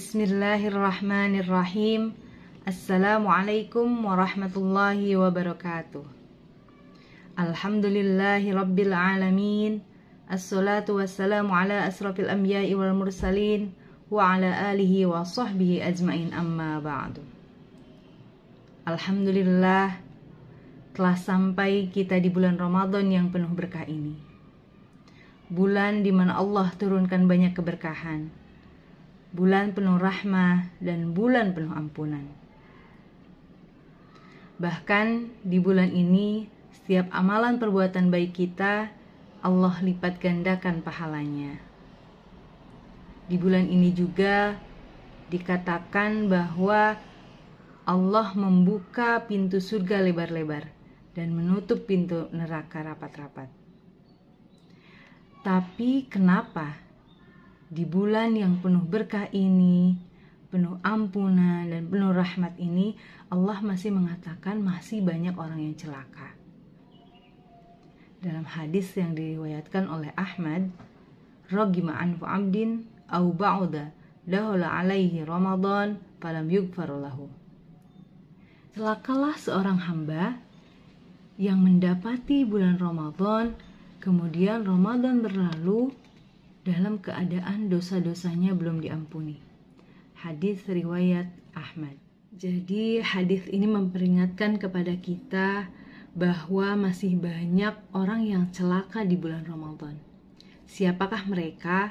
Bismillahirrahmanirrahim. Assalamualaikum warahmatullahi wabarakatuh. Alhamdulillahi rabbil alamin. Assalatu wassalamu ala asrafil anbiya'i wal mursalin wa ala alihi wa sahbihi ajmain amma ba'du. Alhamdulillah telah sampai kita di bulan Ramadan yang penuh berkah ini. Bulan di mana Allah turunkan banyak keberkahan bulan penuh rahmah, dan bulan penuh ampunan. Bahkan di bulan ini, setiap amalan perbuatan baik kita, Allah lipat gandakan pahalanya. Di bulan ini juga dikatakan bahwa Allah membuka pintu surga lebar-lebar dan menutup pintu neraka rapat-rapat. Tapi kenapa di bulan yang penuh berkah ini, penuh ampunan dan penuh rahmat ini, Allah masih mengatakan masih banyak orang yang celaka. Dalam hadis yang diriwayatkan oleh Ahmad, Rogima anfu abdin au ba'uda dahula alaihi Ramadhan, falam yugfarulahu. Celakalah seorang hamba yang mendapati bulan Ramadan, kemudian Ramadan berlalu, dalam keadaan dosa-dosanya belum diampuni. Hadis riwayat Ahmad. Jadi hadis ini memperingatkan kepada kita bahwa masih banyak orang yang celaka di bulan Ramadan. Siapakah mereka?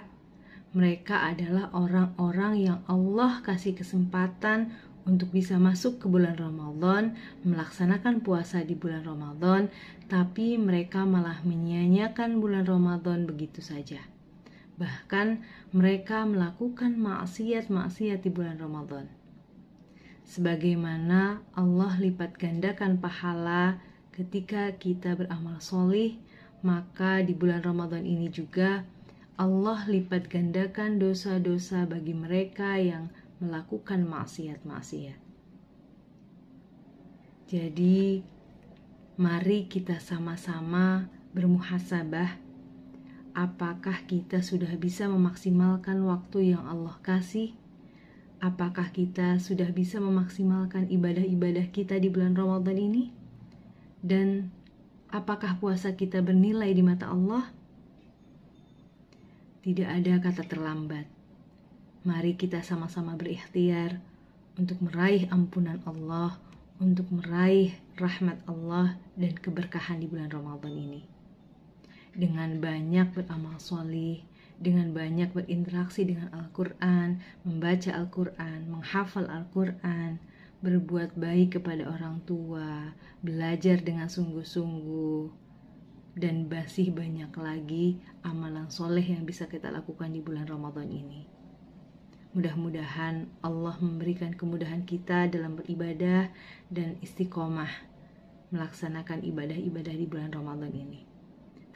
Mereka adalah orang-orang yang Allah kasih kesempatan untuk bisa masuk ke bulan Ramadan, melaksanakan puasa di bulan Ramadan, tapi mereka malah menyia-nyiakan bulan Ramadan begitu saja. Bahkan mereka melakukan maksiat-maksiat di bulan Ramadan. Sebagaimana Allah lipat gandakan pahala ketika kita beramal solih, maka di bulan Ramadan ini juga Allah lipat gandakan dosa-dosa bagi mereka yang melakukan maksiat-maksiat. Jadi, mari kita sama-sama bermuhasabah Apakah kita sudah bisa memaksimalkan waktu yang Allah kasih? Apakah kita sudah bisa memaksimalkan ibadah-ibadah kita di bulan Ramadan ini? Dan apakah puasa kita bernilai di mata Allah? Tidak ada kata terlambat. Mari kita sama-sama berikhtiar untuk meraih ampunan Allah, untuk meraih rahmat Allah dan keberkahan di bulan Ramadan ini dengan banyak beramal solih, dengan banyak berinteraksi dengan Al-Quran, membaca Al-Quran, menghafal Al-Quran, berbuat baik kepada orang tua, belajar dengan sungguh-sungguh, dan masih banyak lagi amalan soleh yang bisa kita lakukan di bulan Ramadan ini. Mudah-mudahan Allah memberikan kemudahan kita dalam beribadah dan istiqomah melaksanakan ibadah-ibadah di bulan Ramadan ini.